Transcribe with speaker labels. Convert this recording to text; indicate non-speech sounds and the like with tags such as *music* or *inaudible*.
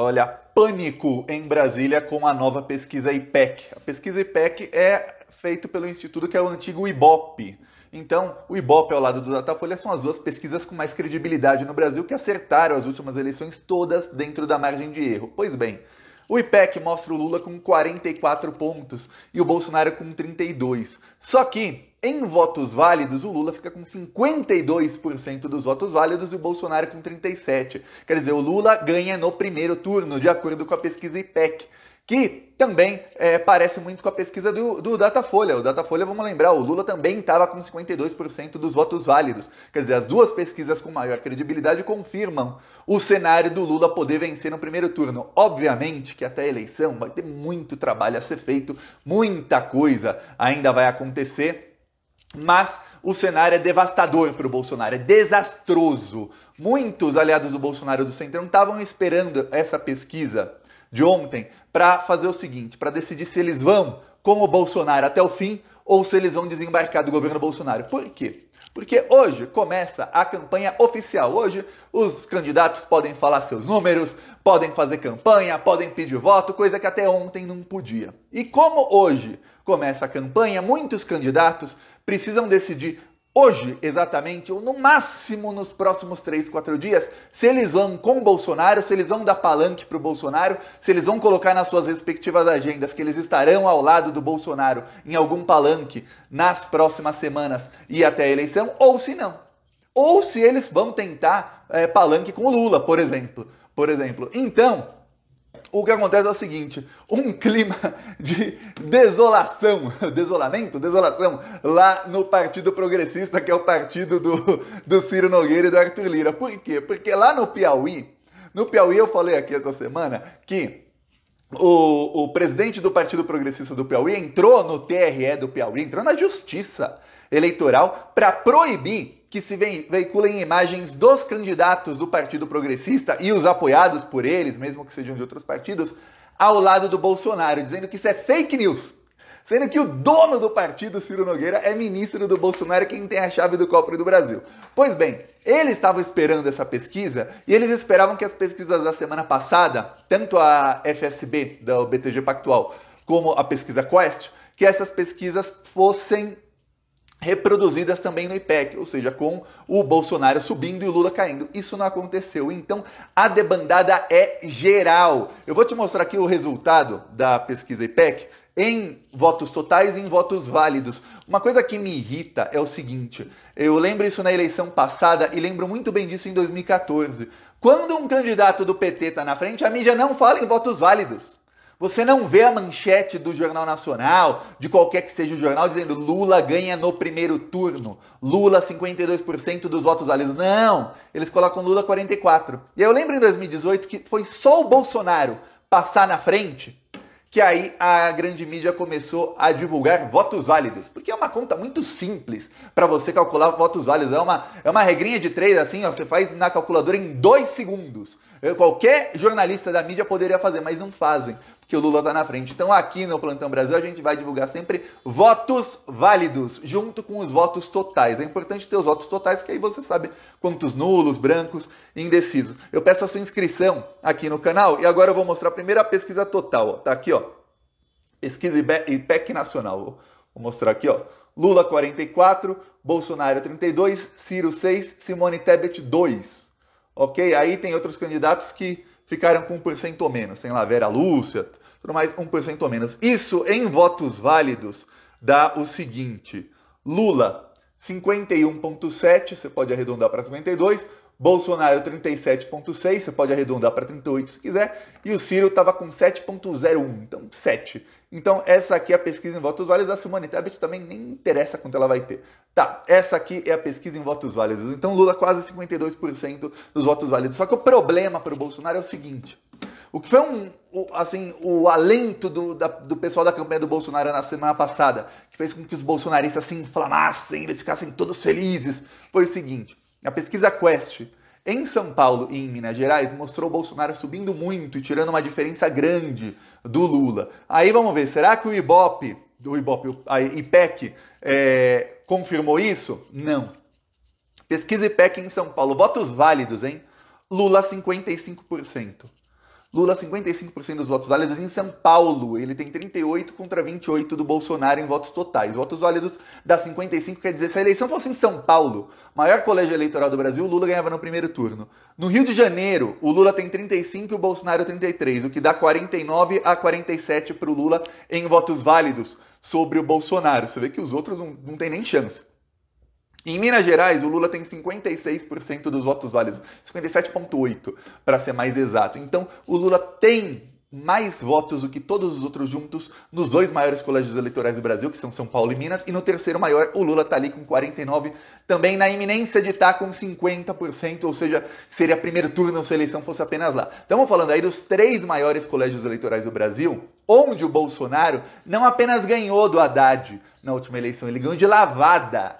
Speaker 1: Olha, pânico em Brasília com a nova pesquisa IPEC. A pesquisa IPEC é feita pelo instituto que é o antigo IBOP. Então, o IBOP ao lado do Datafolha são as duas pesquisas com mais credibilidade no Brasil que acertaram as últimas eleições todas dentro da margem de erro. Pois bem, o IPEC mostra o Lula com 44 pontos e o Bolsonaro com 32. Só que em votos válidos, o Lula fica com 52% dos votos válidos e o Bolsonaro com 37%. Quer dizer, o Lula ganha no primeiro turno, de acordo com a pesquisa IPEC, que também é, parece muito com a pesquisa do, do, Datafolha. O Datafolha, vamos lembrar, o Lula também estava com 52% dos votos válidos. Quer dizer, as duas pesquisas com maior credibilidade confirmam o cenário do Lula poder vencer no primeiro turno. Obviamente que até a eleição vai ter muito trabalho a ser feito, muita coisa ainda vai acontecer. Mas o cenário é devastador para o Bolsonaro, é desastroso. Muitos aliados do Bolsonaro do Centrão estavam esperando essa pesquisa de ontem para fazer o seguinte, para decidir se eles vão com o Bolsonaro até o fim ou se eles vão desembarcar do governo Bolsonaro. Por quê? Porque hoje começa a campanha oficial. Hoje os candidatos podem falar seus números, podem fazer campanha, podem pedir voto, coisa que até ontem não podia. E como hoje começa a campanha, muitos candidatos precisam decidir hoje, exatamente, ou no máximo nos próximos 3, 4 dias, se eles vão com o Bolsonaro, se eles vão dar palanque para o Bolsonaro, se eles vão colocar nas suas respectivas agendas que eles estarão ao lado do Bolsonaro em algum palanque nas próximas semanas e até a eleição, ou se não. Ou se eles vão tentar é, palanque com o Lula, por exemplo. Por exemplo. Então, o que acontece é o seguinte: um *laughs* clima de desolação, desolamento, desolação, lá no Partido Progressista, que é o partido do, do Ciro Nogueira e do Arthur Lira. Por quê? Porque lá no Piauí, no Piauí eu falei aqui essa semana que o, o presidente do Partido Progressista do Piauí entrou no TRE do Piauí, entrou na Justiça Eleitoral para proibir que se veiculem imagens dos candidatos do Partido Progressista e os apoiados por eles, mesmo que sejam de outros partidos, ao lado do Bolsonaro, dizendo que isso é fake news. Sendo que o dono do partido, Ciro Nogueira, é ministro do Bolsonaro, quem tem a chave do copo do Brasil. Pois bem, eles estavam esperando essa pesquisa e eles esperavam que as pesquisas da semana passada, tanto a FSB, da BTG Pactual, como a pesquisa Quest, que essas pesquisas fossem reproduzidas também no IPEC, ou seja, com o Bolsonaro subindo e o Lula caindo. Isso não aconteceu. Então, a debandada é geral. Eu vou te mostrar aqui o resultado da pesquisa IPEC em votos totais e em votos válidos. Uma coisa que me irrita é o seguinte: eu lembro isso na eleição passada e lembro muito bem disso em 2014. Quando um candidato do PT está na frente, a mídia não fala em votos válidos. Você não vê a manchete do Jornal Nacional, de qualquer que seja o jornal, dizendo Lula ganha no primeiro turno, Lula 52% dos votos válidos. Não, eles colocam Lula 44. E eu lembro em 2018 que foi só o Bolsonaro passar na frente que aí a grande mídia começou a divulgar votos válidos, porque é uma conta muito simples para você calcular votos válidos, é uma, é uma regrinha de três assim, ó, você faz na calculadora em dois segundos. Qualquer jornalista da mídia poderia fazer, mas não fazem, porque o Lula está na frente. Então aqui no Plantão Brasil a gente vai divulgar sempre votos válidos, junto com os votos totais. É importante ter os votos totais, porque aí você sabe quantos nulos, brancos e indecisos. Eu peço a sua inscrição aqui no canal e agora eu vou mostrar a primeira pesquisa total. Ó. Tá aqui, ó. Pesquisa IPEC Nacional. Vou mostrar aqui, ó. Lula 44, Bolsonaro 32, Ciro 6, Simone Tebet 2 ok? Aí tem outros candidatos que ficaram com um por menos, tem lá Vera Lúcia, tudo mais, um por menos. Isso, em votos válidos, dá o seguinte, Lula, 51,7, você pode arredondar para 52, Bolsonaro 37,6, você pode arredondar para 38 se quiser, e o Ciro estava com 7,01, então 7. Então essa aqui é a pesquisa em votos válidos da Simone Tebet, também nem interessa quanto ela vai ter. Tá, essa aqui é a pesquisa em votos válidos. Então Lula quase 52% dos votos válidos. Só que o problema para o Bolsonaro é o seguinte, o que foi um, assim, o alento do, da, do pessoal da campanha do Bolsonaro na semana passada, que fez com que os bolsonaristas se inflamassem, eles ficassem todos felizes, foi o seguinte... A pesquisa Quest em São Paulo e em Minas Gerais mostrou Bolsonaro subindo muito e tirando uma diferença grande do Lula. Aí vamos ver, será que o Ibope, o Ibope, a IPEC, é, confirmou isso? Não. Pesquisa IPEC em São Paulo, votos válidos, hein? Lula 55%. Lula 55% dos votos válidos em São Paulo. Ele tem 38 contra 28 do Bolsonaro em votos totais. Votos válidos dá 55, quer dizer, se a eleição fosse em São Paulo, maior colégio eleitoral do Brasil, o Lula ganhava no primeiro turno. No Rio de Janeiro, o Lula tem 35 e o Bolsonaro 33, o que dá 49 a 47 para o Lula em votos válidos sobre o Bolsonaro. Você vê que os outros não, não tem nem chance. Em Minas Gerais, o Lula tem 56% dos votos válidos, 57,8% para ser mais exato. Então, o Lula tem mais votos do que todos os outros juntos nos dois maiores colégios eleitorais do Brasil, que são São Paulo e Minas, e no terceiro maior, o Lula está ali com 49, também na iminência de estar tá com 50%, ou seja, seria primeiro turno se a eleição fosse apenas lá. Estamos falando aí dos três maiores colégios eleitorais do Brasil, onde o Bolsonaro não apenas ganhou do Haddad na última eleição, ele ganhou de lavada.